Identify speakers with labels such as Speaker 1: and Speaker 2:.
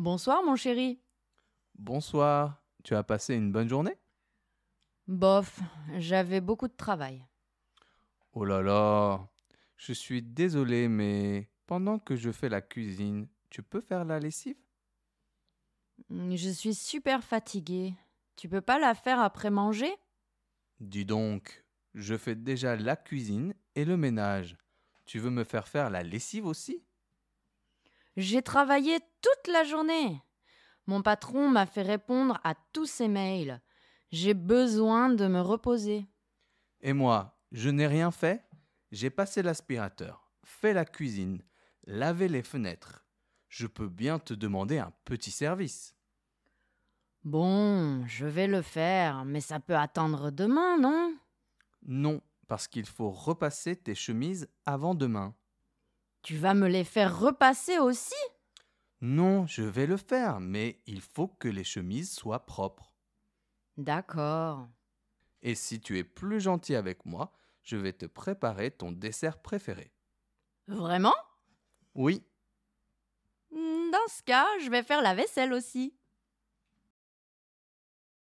Speaker 1: Bonsoir, mon chéri.
Speaker 2: Bonsoir. Tu as passé une bonne journée
Speaker 1: Bof, j'avais beaucoup de travail.
Speaker 2: Oh là là. Je suis désolé, mais pendant que je fais la cuisine, tu peux faire la
Speaker 1: lessive Je suis super fatiguée. Tu peux pas la faire après manger
Speaker 2: Dis donc, je fais déjà la cuisine et le ménage. Tu veux me faire faire la lessive aussi
Speaker 1: j'ai travaillé toute la journée. Mon patron m'a fait répondre à tous ses mails. J'ai besoin de me reposer.
Speaker 2: Et moi, je n'ai rien fait. J'ai passé l'aspirateur, fait la cuisine, lavé les fenêtres. Je peux bien te demander un petit service.
Speaker 1: Bon, je vais le faire, mais ça peut attendre demain, non
Speaker 2: Non, parce qu'il faut repasser tes chemises avant demain.
Speaker 1: Tu vas me les faire repasser aussi
Speaker 2: Non, je vais le faire, mais il faut que les chemises soient propres.
Speaker 1: D'accord.
Speaker 2: Et si tu es plus gentil avec moi, je vais te préparer ton dessert préféré. Vraiment Oui.
Speaker 1: Hmm, dans ce cas, je vais faire la vaisselle aussi.